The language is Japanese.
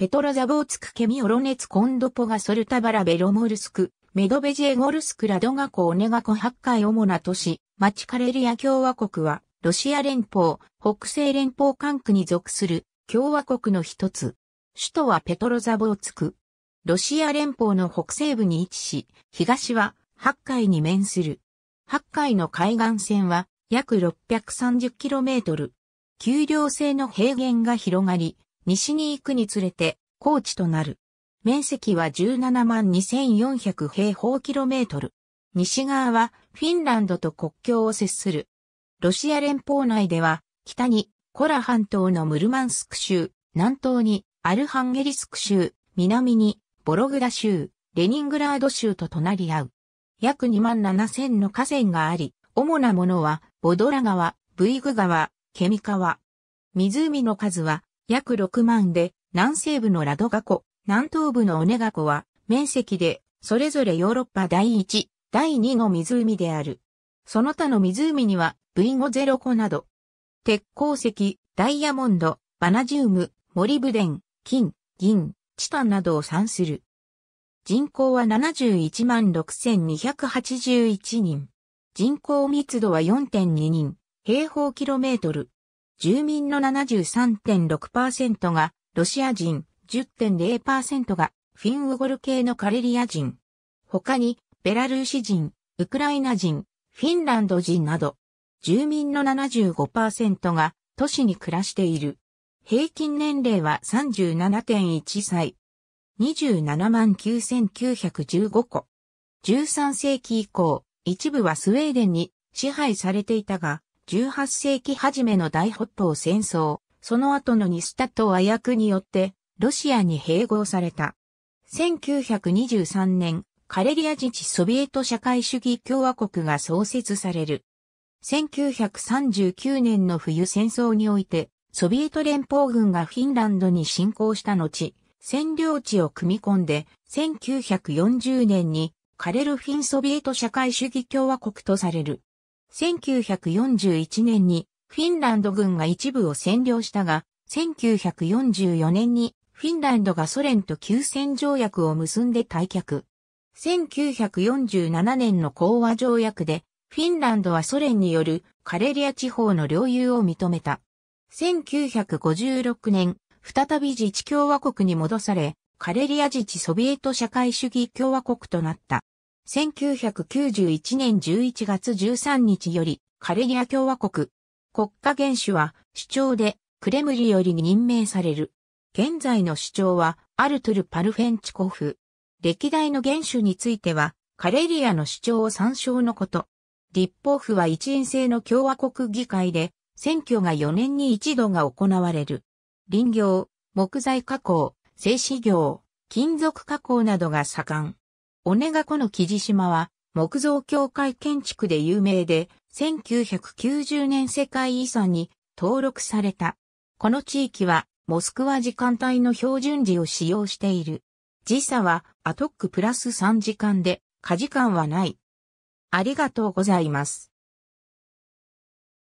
ペトロザボーツクケミオロネツコンドポガソルタバラベロモルスク、メドベジエゴルスクラドガコオネガコ八海主な都市、マチカレリア共和国は、ロシア連邦、北西連邦管区に属する共和国の一つ。首都はペトロザボーツク。ロシア連邦の北西部に位置し、東は八海に面する。八海の海岸線は約 630km。丘陵性の平原が広がり、西に行くにつれて、高地となる。面積は17万2400平方キロメートル。西側はフィンランドと国境を接する。ロシア連邦内では、北にコラ半島のムルマンスク州、南東にアルハンゲリスク州、南にボログダ州、レニングラード州と隣り合う。約2万7000の河川があり、主なものはボドラ川、ブイグ川、ケミ川。湖の数は約6万で、南西部のラドガ湖、南東部のオネガ湖は、面積で、それぞれヨーロッパ第1、第2の湖である。その他の湖には、V50 湖など、鉄鉱石、ダイヤモンド、バナジウム、モリブデン、金、銀、チタンなどを産する。人口は71万6281人。人口密度は4.2人、平方キロメートル。住民の73.6%がロシア人、10.0%がフィンウゴル系のカレリア人。他に、ベラルーシ人、ウクライナ人、フィンランド人など、住民の75%が都市に暮らしている。平均年齢は37.1歳。27万9915個。13世紀以降、一部はスウェーデンに支配されていたが、18世紀初めの大北方戦争、その後の西タと和訳によって、ロシアに併合された。1923年、カレリア自治ソビエト社会主義共和国が創設される。1939年の冬戦争において、ソビエト連邦軍がフィンランドに侵攻した後、占領地を組み込んで、1940年にカレルフィンソビエト社会主義共和国とされる。1941年にフィンランド軍が一部を占領したが、1944年にフィンランドがソ連と休戦条約を結んで退却。1947年の講和条約で、フィンランドはソ連によるカレリア地方の領有を認めた。1956年、再び自治共和国に戻され、カレリア自治ソビエト社会主義共和国となった。1991年11月13日より、カレリア共和国、国家元首は、首長で、クレムリより任命される。現在の首長は、アルトゥル・パルフェンチコフ。歴代の元首については、カレリアの首長を参照のこと。立法府は一員制の共和国議会で、選挙が4年に一度が行われる。林業、木材加工、製紙業、金属加工などが盛ん。オネガ湖の木地島は、木造教会建築で有名で、1990年世界遺産に登録された。この地域は、モスクワ時間帯の標準時を使用している。時差はアトックプラス3時間で、火時間はない。ありがとうございます。